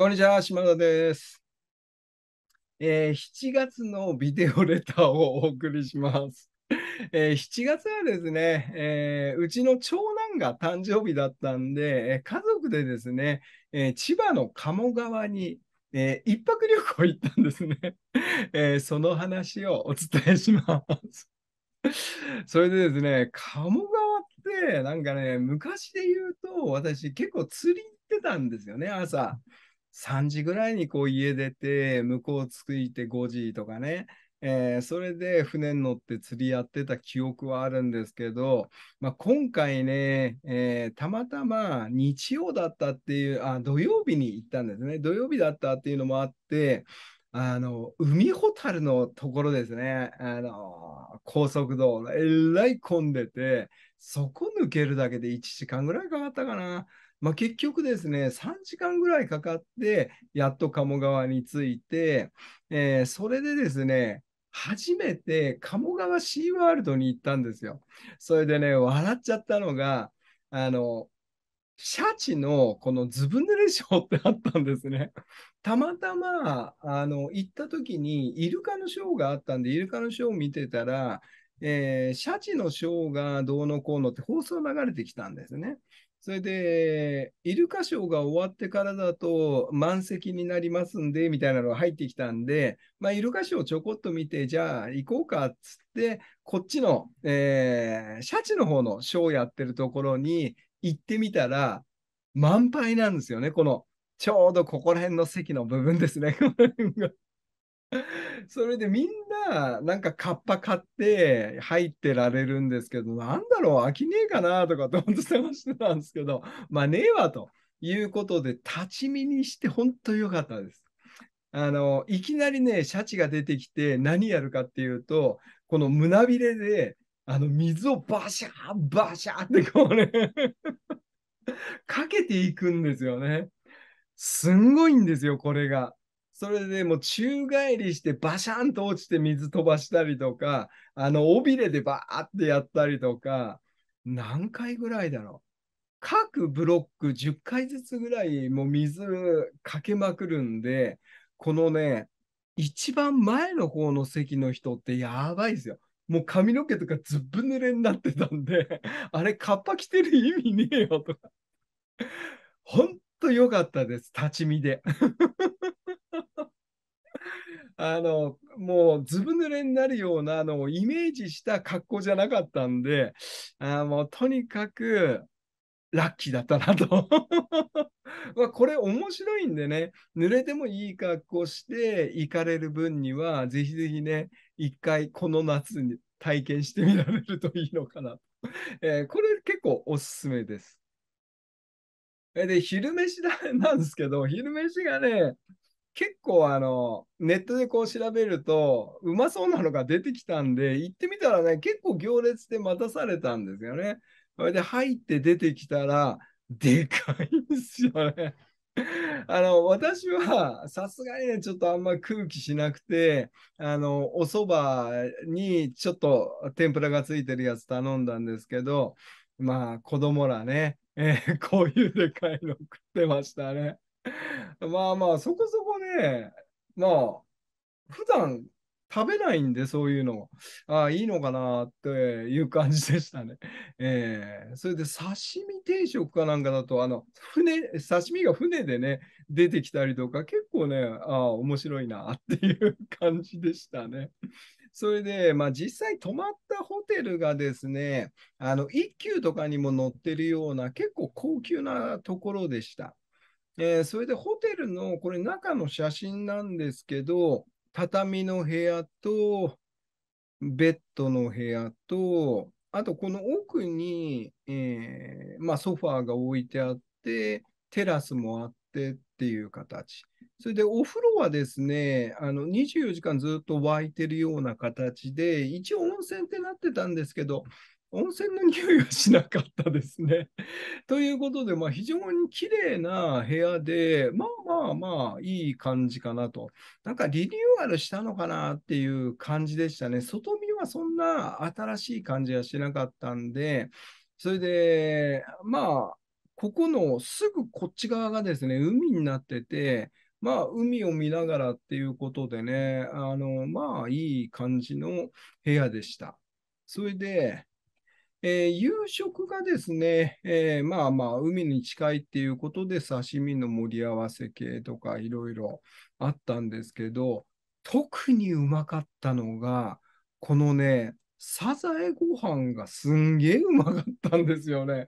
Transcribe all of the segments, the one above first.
こんにちは、島田です、えー、7月のビデオレターをお送りします。えー、7月はですね、えー、うちの長男が誕生日だったんで、え家族でですね、え千葉の鴨川に、えー、一泊旅行行ったんですね、えその話をお伝えします。それでですね、鴨川ってなんかね、昔で言うと私結構釣り行ってたんですよね、朝。3時ぐらいにこう家出て、向こう着いて5時とかね、えー、それで船に乗って釣りやってた記憶はあるんですけど、まあ、今回ね、えー、たまたま日曜だったっていう、あ、土曜日に行ったんですね。土曜日だったっていうのもあって、あの、海ほたるのところですね。あの、高速道路、えらい混んでて、そこ抜けるだけで1時間ぐらいかかったかな。まあ、結局ですね、3時間ぐらいかかって、やっと鴨川に着いて、えー、それでですね、初めて鴨川シーワールドに行ったんですよ。それでね、笑っちゃったのが、あの、シャチのこのずぶ濡れショーってあったんですね。たまたま、あの、行った時にイルカのショーがあったんで、イルカのショーを見てたら、えー、シャチのショーがどうのこうのって放送流れてきたんですね。それで、イルカショーが終わってからだと満席になりますんで、みたいなのが入ってきたんで、まあ、イルカショーちょこっと見て、じゃあ行こうかっつって、こっちの、えー、シャチの方のショーやってるところに行ってみたら、満杯なんですよね、この、ちょうどここら辺の席の部分ですね。それでみんな、なんかカッパ買って入ってられるんですけど、なんだろう、飽きねえかなとかって本当探してたんですけど、まあねえわということで、立ち見にして本当良かったです。あの、いきなりね、シャチが出てきて何やるかっていうと、この胸びれで、あの、水をバシャーバシャーってこうね かけていくんですよね。すんごいんですよ、これが。それでもう宙返りしてバシャンと落ちて水飛ばしたりとか、あの尾びれでバーってやったりとか、何回ぐらいだろう。各ブロック10回ずつぐらいもう水かけまくるんで、このね、一番前の方の席の人ってやばいですよ。もう髪の毛とかずっぶ濡れになってたんで、あれ、カッパ着てる意味ねえよとか。ほんと良かったです、立ち見で。あのもうずぶ濡れになるようなのをイメージした格好じゃなかったんで、あもうとにかくラッキーだったなと まこれ面白いんでね、濡れてもいい格好して行かれる分には、ぜひぜひね、一回この夏に体験してみられるといいのかなと。えー、これ結構おすすめです。えで、昼飯なんですけど、昼飯がね、結構あの、ネットでこう調べると、うまそうなのが出てきたんで、行ってみたらね、結構行列で待たされたんですよね。それで入って出てきたら、でかいんですよね。あの私はさすがにね、ちょっとあんま空気しなくて、あのおそばにちょっと天ぷらがついてるやつ頼んだんですけど、まあ子供らね、えー、こういうでかいの食ってましたね。まあまあ、そこそこね、まあ、普段食べないんで、そういうの。ああ、いいのかなっていう感じでしたね。えー、それで刺身定食かなんかだと、あの、船、刺身が船でね、出てきたりとか、結構ね、ああ、面白いなっていう感じでしたね。それで、まあ、実際泊まったホテルがですね、あの、一級とかにも乗ってるような、結構高級なところでした。えー、それでホテルの、これ中の写真なんですけど、畳の部屋と、ベッドの部屋と、あとこの奥に、えー、まあ、ソファーが置いてあって、テラスもあってっていう形。それでお風呂はですね、あの24時間ずっと沸いてるような形で、一応温泉ってなってたんですけど、温泉の匂いはしなかったですね。ということで、まあ、非常に綺麗な部屋で、まあまあまあいい感じかなと。なんかリニューアルしたのかなっていう感じでしたね。外見はそんな新しい感じはしなかったんで、それで、まあ、ここのすぐこっち側がですね、海になってて、まあ、海を見ながらっていうことでね、あの、まあ、いい感じの部屋でした。それで、えー、夕食がですね、えー、まあまあ、海に近いっていうことで、刺身の盛り合わせ系とかいろいろあったんですけど、特にうまかったのが、このね、サザエご飯がすんげえうまかったんですよね。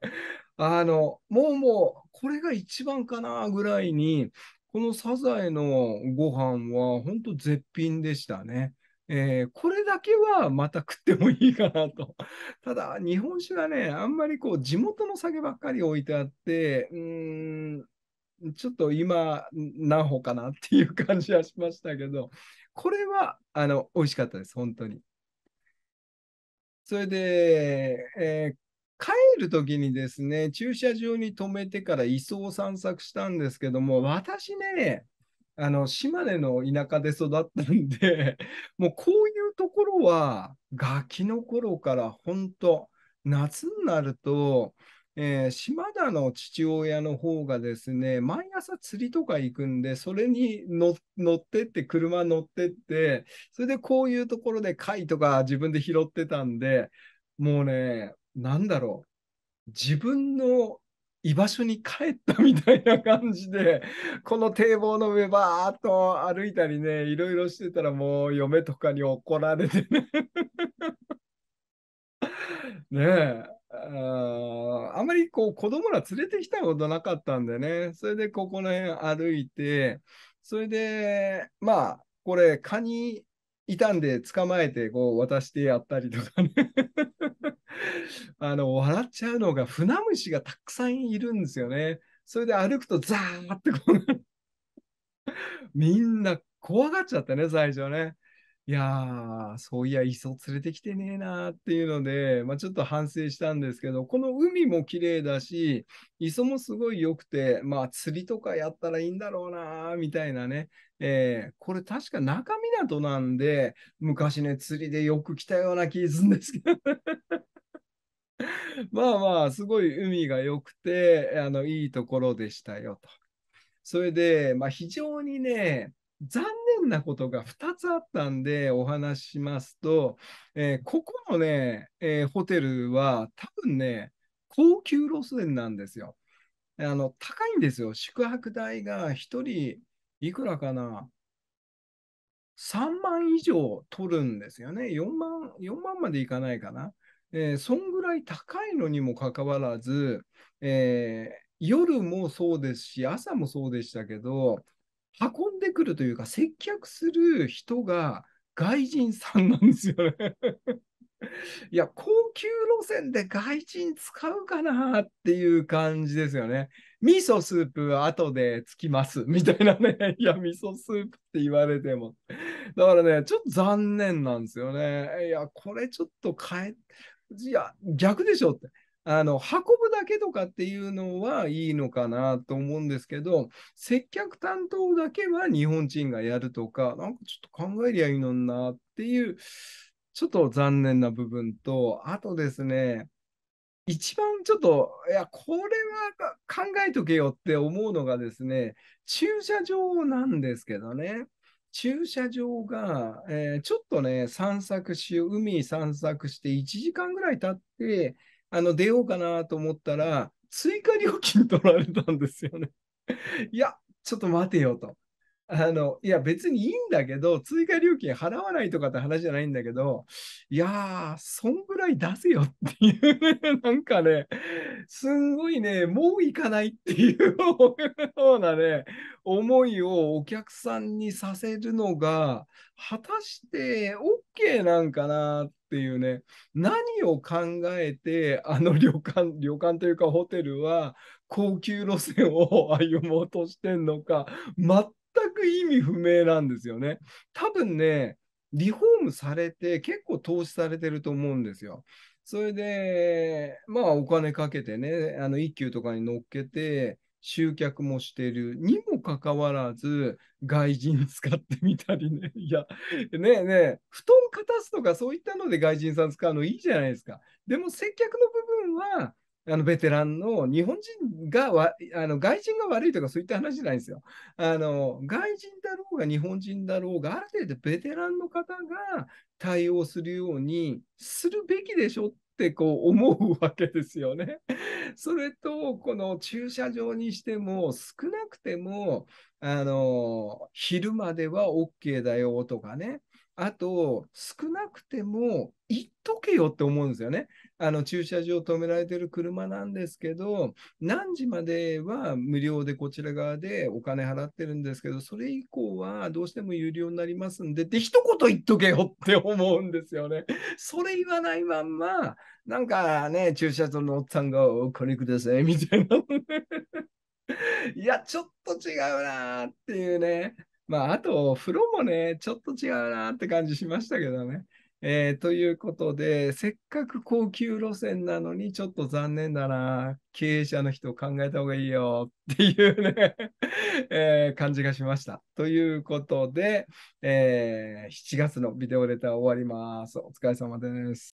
あの、もうもう、これが一番かなぐらいに、このサザエのご飯は本当絶品でしたね。えー、これだけはまた食ってもいいかなと。ただ、日本酒はね、あんまりこう地元の酒ばっかり置いてあって、うーん、ちょっと今、何歩かなっていう感じはしましたけど、これはあの美味しかったです、本当に。それで、えー、帰るときにですね、駐車場に止めてから移送散策したんですけども、私ね、あの島根の田舎で育ったんで、もうこういうところは、ガキの頃から本当、夏になると、えー、島田の父親の方がですね、毎朝釣りとか行くんで、それに乗ってって、車乗ってって、それでこういうところで貝とか自分で拾ってたんで、もうね、なんだろう、自分の居場所に帰ったみたいな感じで、この堤防の上ばーっと歩いたりね、いろいろしてたらもう嫁とかに怒られてね。ねえ。ああまりこう子供ら連れてきたことなかったんでね、それでここの辺歩いて、それで、まあ、これ、カニいたんで捕まえてこう渡してやったりとかね あの、笑っちゃうのが、船虫がたくさんいるんですよね。それで歩くとザーってこう、みんな怖がっちゃってね、最初ね。いやー、そういや、磯連れてきてねえなーっていうので、まあ、ちょっと反省したんですけど、この海も綺麗だし、磯もすごい良くて、まあ、釣りとかやったらいいんだろうなーみたいなね、えー、これ確か中港なんで、昔ね、釣りでよく来たような気するんですけど、まあまあ、すごい海が良くて、あの、いいところでしたよと。それで、まあ非常にね、残念なことが2つあったんでお話ししますと、えー、ここのね、えー、ホテルは多分ね、高級路線なんですよ。あの、高いんですよ。宿泊代が1人いくらかな3万以上取るんですよね。4万、4万までいかないかな。えー、そんぐらい高いのにもかかわらず、えー、夜もそうですし、朝もそうでしたけど、運んでくるというか、接客する人が外人さんなんですよね いや、高級路線で外人使うかなっていう感じですよね。味噌スープ後でつきますみたいなね。いや、味噌スープって言われても。だからね、ちょっと残念なんですよね。いや、これちょっと変え、いや、逆でしょって。あの運ぶだけとかっていうのはいいのかなと思うんですけど、接客担当だけは日本人がやるとか、なんかちょっと考えりゃいいのになっていう、ちょっと残念な部分と、あとですね、一番ちょっと、いや、これは考えとけよって思うのがですね、駐車場なんですけどね。駐車場が、えー、ちょっとね、散策しよう、海散策して1時間ぐらい経って、あの出ようかなと思ったら、追加料金取られたんですよね。いや、ちょっと待てよと。あの、いや別にいいんだけど、追加料金払わないとかって話じゃないんだけど、いやー、そんぐらい出せよっていう、なんかね、すんごいね、もう行かないっていうようなね、思いをお客さんにさせるのが、果たして OK なんかなっていうね、何を考えて、あの旅館、旅館というかホテルは、高級路線を歩もうとしてんのか、全く意味不明なんですよね。多分ね、リフォームされて結構投資されてると思うんですよ。それで、まあお金かけてね、あの一級とかに乗っけて、集客もしてるにもかかわらず、外人使ってみたりね、いや、ねえねえ、布団かたすとかそういったので外人さん使うのいいじゃないですか。でも接客の部分は、あのベテランの日本人がわあの外人が悪いとかそういった話じゃないんですよあの。外人だろうが日本人だろうがある程度ベテランの方が対応するようにするべきでしょってこう思うわけですよね。それとこの駐車場にしても少なくてもあの昼までは OK だよとかねあと、少なくても、行っとけよって思うんですよね。あの、駐車場止められてる車なんですけど、何時までは無料でこちら側でお金払ってるんですけど、それ以降はどうしても有料になりますんで、で、一言言っとけよって思うんですよね。それ言わないまんま、なんかね、駐車場のおっさんがお金くださいみたいな。いや、ちょっと違うなっていうね。まあ、あと、風呂もね、ちょっと違うなって感じしましたけどね。えー、ということで、せっかく高級路線なのに、ちょっと残念だな、経営者の人を考えた方がいいよっていうね えー、感じがしました。ということで、えー、7月のビデオレター終わります。お疲れ様です。